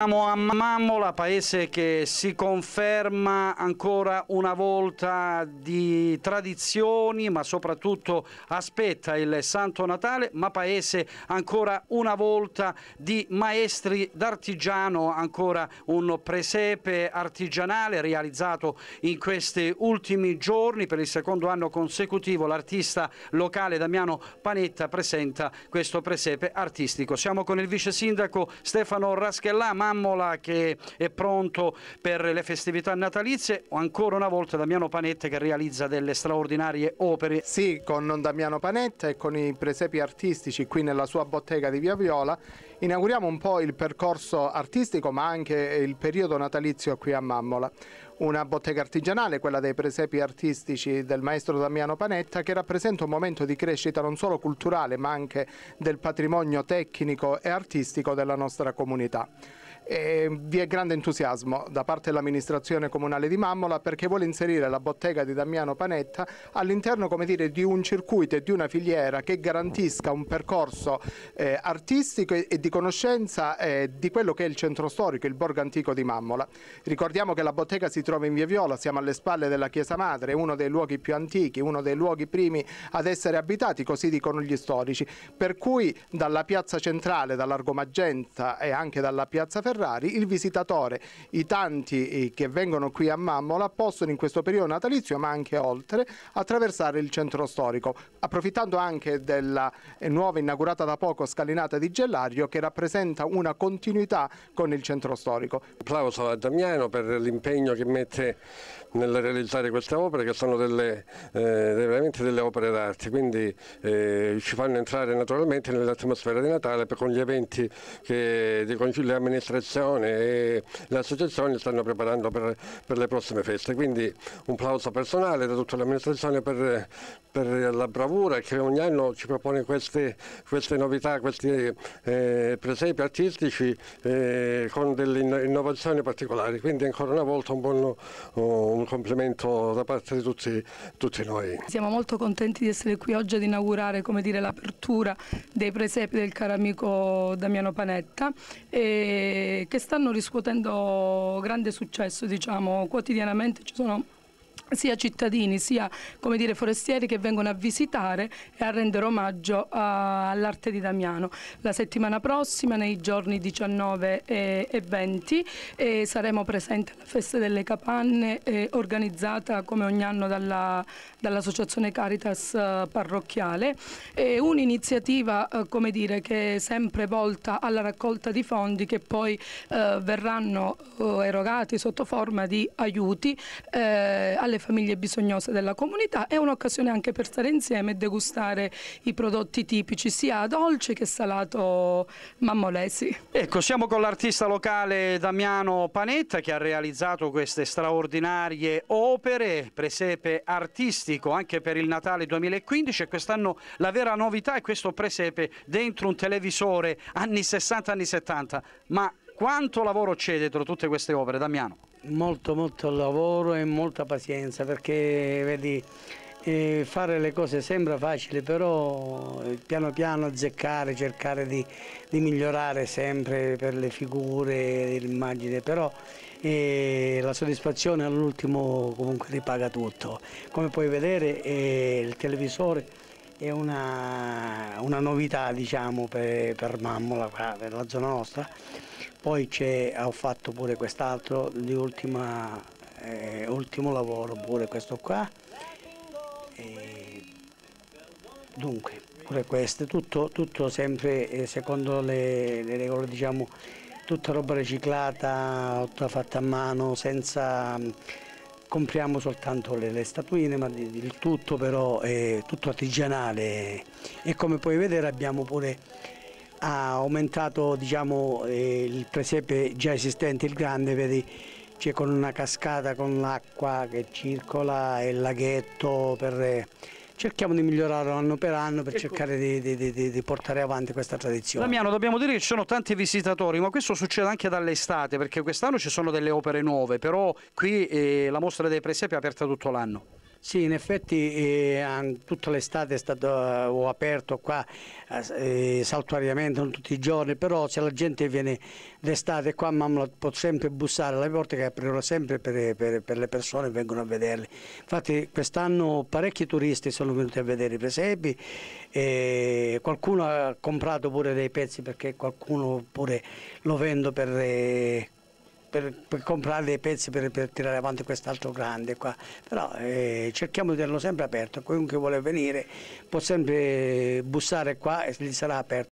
Siamo a Mammola, paese che si conferma ancora una volta di tradizioni, ma soprattutto aspetta il Santo Natale, ma paese ancora una volta di maestri d'artigiano, ancora un presepe artigianale realizzato in questi ultimi giorni. Per il secondo anno consecutivo l'artista locale Damiano Panetta presenta questo presepe artistico. Siamo con il vice sindaco Stefano Raschellà, Mammola che è pronto per le festività natalizie o ancora una volta Damiano Panetta che realizza delle straordinarie opere. Sì, con Damiano Panetta e con i presepi artistici qui nella sua bottega di Via Viola inauguriamo un po' il percorso artistico ma anche il periodo natalizio qui a Mammola. Una bottega artigianale, quella dei presepi artistici del maestro Damiano Panetta, che rappresenta un momento di crescita non solo culturale ma anche del patrimonio tecnico e artistico della nostra comunità. E vi è grande entusiasmo da parte dell'amministrazione comunale di Mammola perché vuole inserire la bottega di Damiano Panetta all'interno di un circuito e di una filiera che garantisca un percorso eh, artistico e, di conoscenza eh, di quello che è il centro storico, il borgo antico di Mammola. Ricordiamo che la bottega si trova in Via Viola, siamo alle spalle della Chiesa Madre, uno dei luoghi più antichi, uno dei luoghi primi ad essere abitati, così dicono gli storici, per cui dalla piazza centrale, dall'Argomagenta e anche dalla piazza Ferrari, il visitatore, i tanti eh, che vengono qui a Mammola possono in questo periodo natalizio ma anche oltre attraversare il centro storico, approfittando anche della eh, nuova inaugurata da poco scalinata di Gellario che rappresenta una continuità con il centro storico. Applauso a Damiano per l'impegno che mette realmente nel realizzare queste opere che sono delle, eh, veramente delle opere d'arte, quindi eh, ci fanno entrare naturalmente nell'atmosfera di Natale con gli eventi che di concilio amministrazione e le associazioni stanno preparando per, per, le prossime feste. Quindi un plauso personale da tutta l'amministrazione per, per, la bravura che ogni anno ci propone queste, queste novità, questi eh, presepi artistici eh, con delle innovazioni particolari. Quindi ancora una volta un buon, un un complimento da parte di tutti, tutti noi. Siamo molto contenti di essere qui oggi ad inaugurare l'apertura dei presepi del caro amico Damiano Panetta eh, che stanno riscuotendo grande successo, diciamo, quotidianamente ci sono sia cittadini sia come dire, forestieri che vengono a visitare e a rendere omaggio all'arte di Damiano. La settimana prossima, nei giorni 19 e 20, eh, saremo presenti alla Festa delle Capanne eh, organizzata come ogni anno dall'Associazione dall Caritas eh, Parrocchiale. È un'iniziativa eh, come dire, che è sempre volta alla raccolta di fondi che poi eh, verranno erogati sotto forma di aiuti alle le famiglie bisognose della comunità, è un'occasione anche per stare insieme e degustare i prodotti tipici sia dolce che salato mammolesi. Ecco, siamo con l'artista locale Damiano Panetta che ha realizzato queste straordinarie opere, presepe artistico anche per il Natale 2015 e quest'anno la vera novità è questo presepe dentro un televisore anni 60 anni 70, ma quanto lavoro c'è dietro tutte queste opere, Damiano? molto molto lavoro e molta pazienza perché vedi eh, fare le cose sembra facile però eh, piano piano azzeccare, cercare di, di migliorare sempre per le figure, l'immagine però eh, la soddisfazione all'ultimo comunque ripaga tutto come puoi vedere eh, il televisore è una, una novità diciamo, per, per Mammola, per la zona nostra. Poi ho fatto pure quest'altro l'ultimo eh, lavoro, pure questo qua. E dunque, pure queste, tutto, tutto sempre eh, secondo le, le regole, diciamo, tutta roba riciclata, tutta fatta a mano, senza compriamo soltanto le, le statuine, ma il tutto però è tutto artigianale e come puoi vedere abbiamo pure aumentato diciamo, eh, il presepe già esistente, il grande, vedi, cioè con una cascata con l'acqua che circola e il laghetto per cerchiamo di migliorarlo anno per anno per ecco. cercare di, di, di, di, portare avanti questa tradizione. Damiano, dobbiamo dire che ci sono tanti visitatori, ma questo succede anche dall'estate, perché quest'anno ci sono delle opere nuove, però qui eh, la mostra dei presepi è aperta tutto l'anno. Sì, in effetti eh, tutta l'estate è eh, ho aperto qua eh, saltuariamente, non tutti i giorni, però se la gente viene d'estate qua mamma può sempre bussare alle porte che aprono sempre per, per, per, le persone che vengono a vederle. Infatti quest'anno parecchi turisti sono venuti a vedere i presepi e qualcuno ha comprato pure dei pezzi perché qualcuno pure lo vendo per... Eh, per, per, comprare dei pezzi per, per tirare avanti quest'altro grande qua. Però eh, cerchiamo di tenerlo sempre aperto, chiunque vuole venire può sempre bussare qua e gli sarà aperto.